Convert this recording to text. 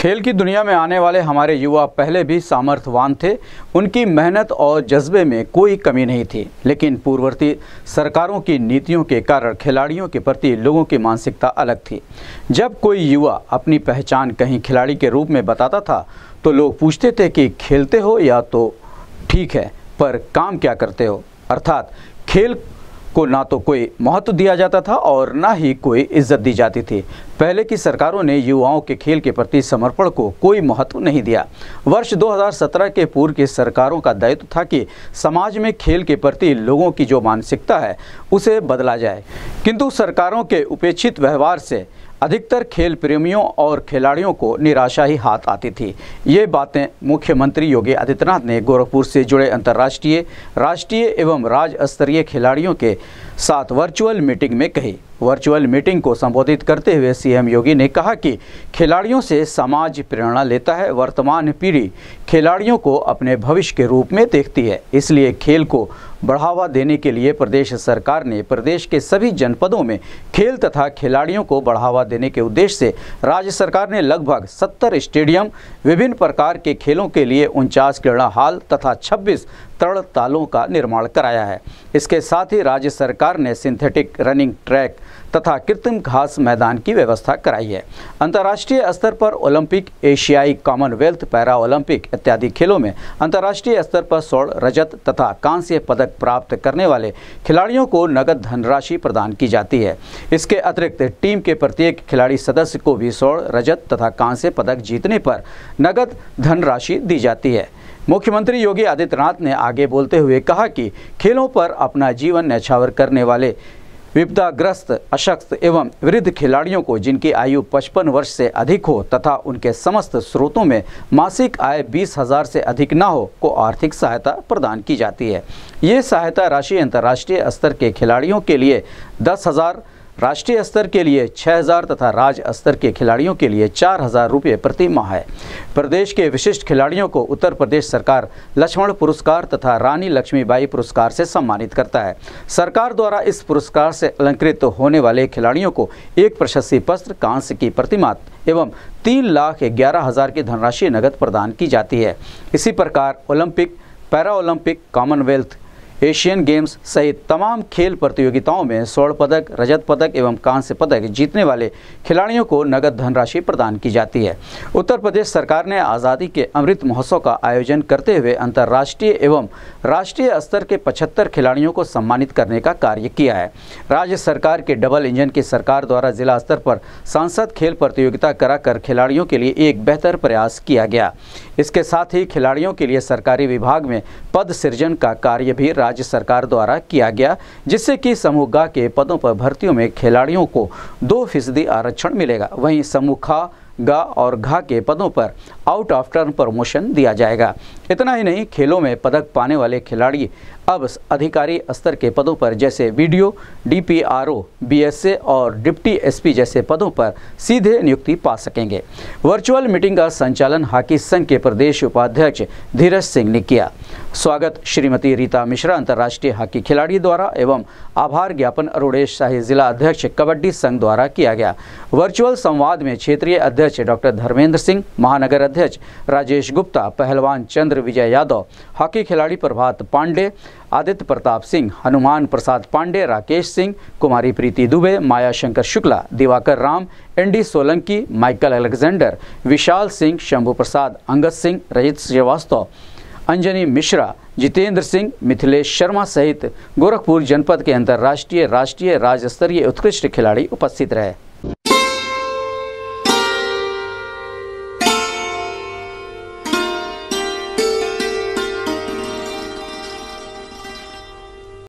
खेल की दुनिया में आने वाले हमारे युवा पहले भी सामर्थ्यवान थे उनकी मेहनत और जज्बे में कोई कमी नहीं थी लेकिन पूर्ववर्ती सरकारों की नीतियों के कारण खिलाड़ियों के प्रति लोगों की मानसिकता अलग थी जब कोई युवा अपनी पहचान कहीं खिलाड़ी के रूप में बताता था तो लोग पूछते थे कि खेलते हो या तो ठीक है पर काम क्या करते हो अर्थात खेल को ना तो कोई महत्व दिया जाता था और ना ही कोई इज्जत दी जाती थी पहले की सरकारों ने युवाओं के खेल के प्रति समर्पण को कोई महत्व नहीं दिया वर्ष 2017 के पूर्व की सरकारों का दायित्व था कि समाज में खेल के प्रति लोगों की जो मानसिकता है उसे बदला जाए किंतु सरकारों के उपेक्षित व्यवहार से अधिकतर खेल प्रेमियों और खिलाड़ियों को निराशा ही हाथ आती थी ये बातें मुख्यमंत्री योगी आदित्यनाथ ने गोरखपुर से जुड़े अंतर्राष्ट्रीय राष्ट्रीय एवं राज्य स्तरीय खिलाड़ियों के साथ वर्चुअल मीटिंग में कही वर्चुअल मीटिंग को संबोधित करते हुए सीएम योगी ने कहा कि खिलाड़ियों से समाज प्रेरणा लेता है वर्तमान पीढ़ी खिलाड़ियों को अपने भविष्य के रूप में देखती है इसलिए खेल को बढ़ावा देने के लिए प्रदेश सरकार ने प्रदेश के सभी जनपदों में खेल तथा खिलाड़ियों को बढ़ावा देने के उद्देश्य से राज्य सरकार ने लगभग सत्तर स्टेडियम विभिन्न प्रकार के खेलों के लिए उनचास क्रीड़ा हाल तथा छब्बीस तरण तालों का निर्माण कराया है इसके साथ ही राज्य सरकार ने सिंथेटिक रनिंग ट्रैक तथा कृत्रिम घास मैदान की व्यवस्था कराई है अंतर्राष्ट्रीय स्तर पर ओलंपिक एशियाई कॉमनवेल्थ पैरा ओलंपिक इत्यादि खेलों में अंतर्राष्ट्रीय स्तर पर स्वर्ण रजत तथा कांस्य पदक प्राप्त करने वाले खिलाड़ियों को नगद धनराशि प्रदान की जाती है इसके अतिरिक्त टीम के प्रत्येक खिलाड़ी सदस्य को भी स्वर्ण रजत तथा कांस्य पदक जीतने पर नगद धनराशि दी जाती है मुख्यमंत्री योगी आदित्यनाथ ने आगे बोलते हुए कहा कि खेलों पर अपना जीवन न्यछावर करने वाले विपदाग्रस्त अशक्त एवं वृद्ध खिलाड़ियों को जिनकी आयु 55 वर्ष से अधिक हो तथा उनके समस्त स्रोतों में मासिक आय बीस हजार से अधिक न हो को आर्थिक सहायता प्रदान की जाती है ये सहायता राशि अंतर्राष्ट्रीय स्तर के खिलाड़ियों के लिए दस हज़ार राष्ट्रीय स्तर के लिए 6000 तथा राज्य स्तर के खिलाड़ियों के लिए 4000 रुपये प्रति माह है प्रदेश के विशिष्ट खिलाड़ियों को उत्तर प्रदेश सरकार लक्ष्मण पुरस्कार तथा रानी लक्ष्मीबाई पुरस्कार से सम्मानित करता है सरकार द्वारा इस पुरस्कार से अलंकृत होने वाले खिलाड़ियों को एक प्रशस्ति पत्र कांस्य की प्रतिमा एवं तीन लाख ग्यारह हज़ार की धनराशि नगद प्रदान की जाती है इसी प्रकार Olympic para Olympic Commonwealth Asian games सहित तमाम खेल प्रतियोगिताओं में स्वर्ण पदक रजत पदक एवं कांस्य पदक जीतने वाले खिलाड़ियों को नगद धनराशि प्रदान की जाती है उत्तर प्रदेश सरकार ने आज़ादी के अमृत महोत्सव का आयोजन करते हुए अंतर्राष्ट्रीय एवं राष्ट्रीय स्तर के पचहत्तर खिलाड़ियों को सम्मानित करने का कार्य किया है राज्य सरकार के डबल इंजन की सरकार द्वारा जिला स्तर पर सांसद खेल प्रतियोगिता कराकर खिलाड़ियों के लिए एक बेहतर प्रयास किया गया इसके साथ ही खिलाड़ियों के लिए सरकारी विभाग में पद सृजन का कार्य भी राज्य सरकार द्वारा किया गया जिससे कि समूह गा के पदों पर भर्तियों में खिलाड़ियों को दो फीसदी आरक्षण मिलेगा वहीं समूह खा गा और घा के पदों पर आउट ऑफ टर्न प्रमोशन दिया जाएगा इतना ही नहीं खेलों में पदक पाने वाले खिलाड़ी अब अधिकारी स्तर के पदों पर जैसे वीडियो डीपीआरओ, बीएसए और डिप्टी एसपी जैसे पदों पर सीधे नियुक्ति पा सकेंगे वर्चुअल मीटिंग का संचालन हॉकी संघ के प्रदेश उपाध्यक्ष धीरज सिंह ने किया स्वागत श्रीमती रीता मिश्रा अंतर्राष्ट्रीय हॉकी खिलाड़ी द्वारा एवं आभार ज्ञापन अरुणेश शाही जिला अध्यक्ष कबड्डी संघ द्वारा किया गया वर्चुअल संवाद में क्षेत्रीय अध्यक्ष डॉक्टर धर्मेंद्र सिंह महानगर अध्यक्ष राजेश गुप्ता पहलवान चंद्र विजय यादव हॉकी खिलाड़ी Prabhat Pandey Aditya Pratap Singh Hanuman Prasad Pandey Rakesh Singh Kumari Preeti Dubey Maya Shankar Shukla Diwakar Ram Andy Solanki Michael Alexander Vishal Singh Shambhu Prasad Angad Singh Rajit Srivastava Anjani Mishra Jitendra Singh Mithilesh Sharma सहित गोरखपुर जनपद के अंतर्राष्ट्रीय राष्ट्रीय राज्य स्तरीय उत्कृष्ट खिलाड़ी उपस्थित रहे